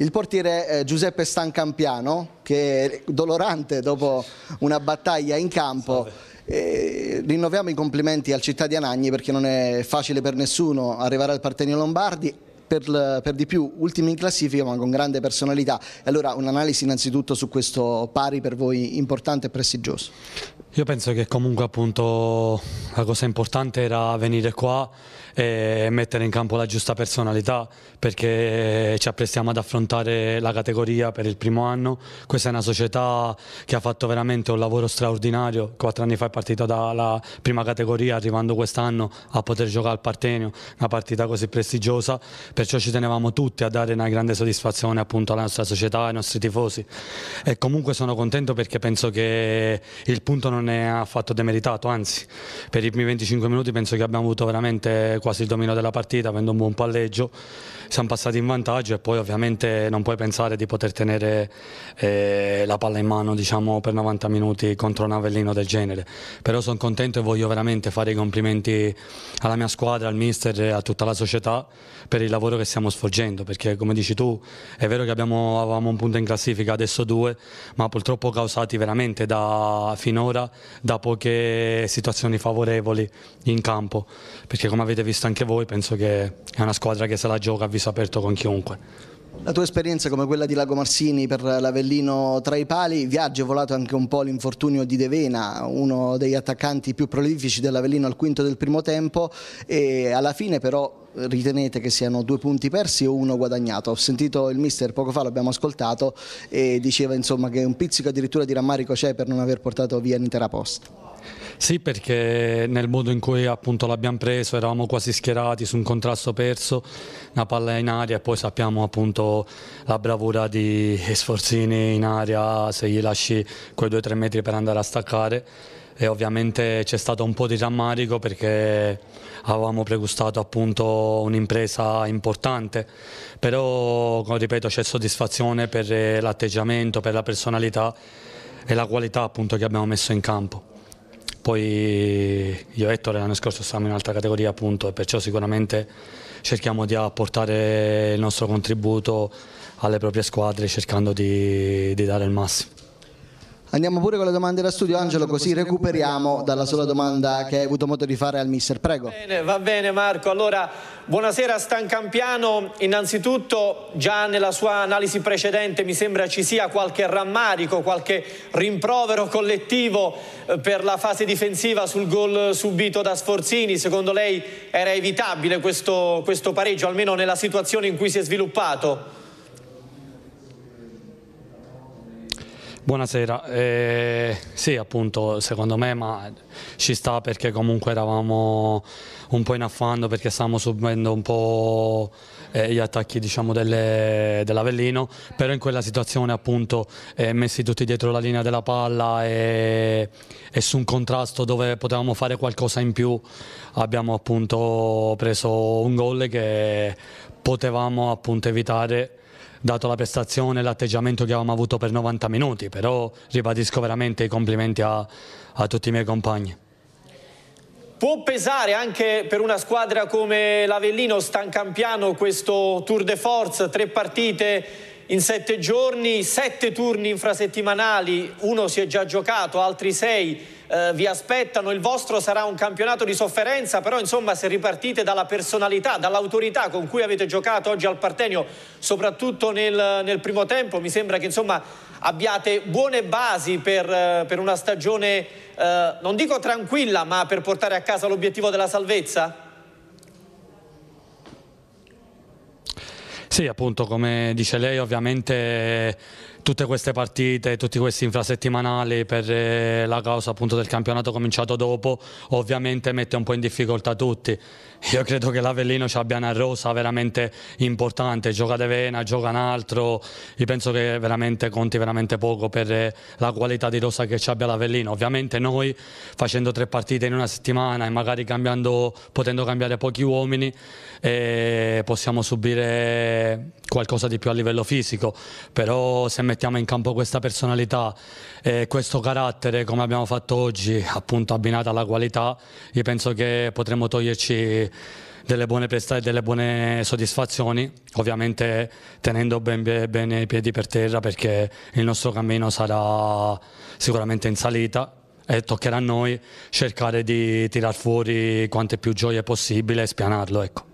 il portiere eh, Giuseppe Stancampiano, che è dolorante dopo una battaglia in campo. E eh, rinnoviamo i complimenti al Città di Anagni perché non è facile per nessuno arrivare al Partenio Lombardi per, per, di più ultimi in classifica ma con grande personalità. E allora un'analisi innanzitutto su questo pari per voi importante e prestigioso. Io penso che comunque appunto la cosa importante era venire qua e mettere in campo la giusta personalità perché ci apprestiamo ad affrontare la categoria per il primo anno. Questa è una società che ha fatto veramente un lavoro straordinario. Quattro anni fa è partita dalla prima categoria arrivando quest'anno a poter giocare al Partenio, una partita così prestigiosa. Perciò ci tenevamo tutti a dare una grande soddisfazione appunto alla nostra società, ai nostri tifosi. E comunque sono contento perché penso che il punto non è è affatto demeritato, anzi per i primi 25 minuti penso che abbiamo avuto veramente quasi il dominio della partita, avendo un buon palleggio, siamo passati in vantaggio e poi ovviamente non puoi pensare di poter tenere eh, la palla in mano diciamo, per 90 minuti contro un avellino del genere, però sono contento e voglio veramente fare i complimenti alla mia squadra, al mister e a tutta la società per il lavoro che stiamo svolgendo, perché come dici tu è vero che abbiamo, avevamo un punto in classifica, adesso due, ma purtroppo causati veramente da finora da poche situazioni favorevoli in campo, perché come avete visto anche voi penso che è una squadra che se la gioca a viso aperto con chiunque. La tua esperienza come quella di Lago Marsini per l'Avellino tra i pali vi ha agevolato anche un po' l'infortunio di Devena, uno degli attaccanti più prolifici dell'Avellino al quinto del primo tempo e alla fine però ritenete che siano due punti persi o uno guadagnato? Ho sentito il mister poco fa, l'abbiamo ascoltato e diceva insomma che un pizzico addirittura di rammarico c'è per non aver portato via l'intera posta. Sì, perché nel modo in cui appunto l'abbiamo preso eravamo quasi schierati su un contrasto perso, una palla in aria e poi sappiamo appunto la bravura di Sforzini in aria, se gli lasci quei due o tre metri per andare a staccare e ovviamente c'è stato un po' di rammarico perché avevamo pregustato appunto un'impresa importante, però ripeto c'è soddisfazione per l'atteggiamento, per la personalità e la qualità appunto che abbiamo messo in campo. Poi io e Ettore l'anno scorso siamo in un'altra categoria appunto e perciò sicuramente cerchiamo di apportare il nostro contributo alle proprie squadre cercando di, di dare il massimo. Andiamo pure con le domande da studio, Angelo, così recuperiamo dalla sola domanda che hai avuto modo di fare al mister. Prego. Bene, va bene Marco. Allora, buonasera Stan Campiano. Innanzitutto, già nella sua analisi precedente mi sembra ci sia qualche rammarico, qualche rimprovero collettivo eh, per la fase difensiva sul gol subito da Sforzini. Secondo lei era evitabile questo, questo pareggio, almeno nella situazione in cui si è sviluppato? Buonasera, eh, sì appunto secondo me ma ci sta perché comunque eravamo un po' in affanno perché stavamo subendo un po' eh, gli attacchi diciamo, dell'Avellino, dell però in quella situazione appunto eh, messi tutti dietro la linea della palla e, e, su un contrasto dove potevamo fare qualcosa in più abbiamo appunto preso un gol che potevamo appunto evitare dato la prestazione e l'atteggiamento che avevamo avuto per 90 minuti, però ribadisco veramente i complimenti a, a tutti i miei compagni. Può pesare anche per una squadra come l'Avellino Stancampiano questo tour de force, tre partite in sette giorni, sette turni infrasettimanali, uno si è già giocato, altri sei eh, vi aspettano, il vostro sarà un campionato di sofferenza, però insomma se ripartite dalla personalità, dall'autorità con cui avete giocato oggi al Partenio, soprattutto nel, nel primo tempo, mi sembra che insomma abbiate buone basi per, eh, per una stagione, eh, non dico tranquilla, ma per portare a casa l'obiettivo della salvezza? Sì, appunto, come dice lei, ovviamente tutte queste partite, tutti questi infrasettimanali per eh, la causa appunto del campionato cominciato dopo, ovviamente mette un po' in difficoltà tutti. Io credo che l'Avellino ci abbia una rosa veramente importante, gioca De Vena, gioca un altro, io penso che veramente conti veramente poco per eh, la qualità di rosa che ci abbia l'Avellino. Ovviamente noi facendo tre partite in una settimana e magari cambiando, potendo cambiare pochi uomini, eh, possiamo subire qualcosa di più a livello fisico, però se mettiamo mettiamo in campo questa personalità e questo carattere come abbiamo fatto oggi, appunto abbinata alla qualità, io penso che potremmo toglierci delle buone prestazioni, delle buone soddisfazioni, ovviamente tenendo bene ben i piedi per terra perché il nostro cammino sarà sicuramente in salita e toccherà a noi cercare di tirar fuori quante più gioie possibile e spianarlo. Ecco.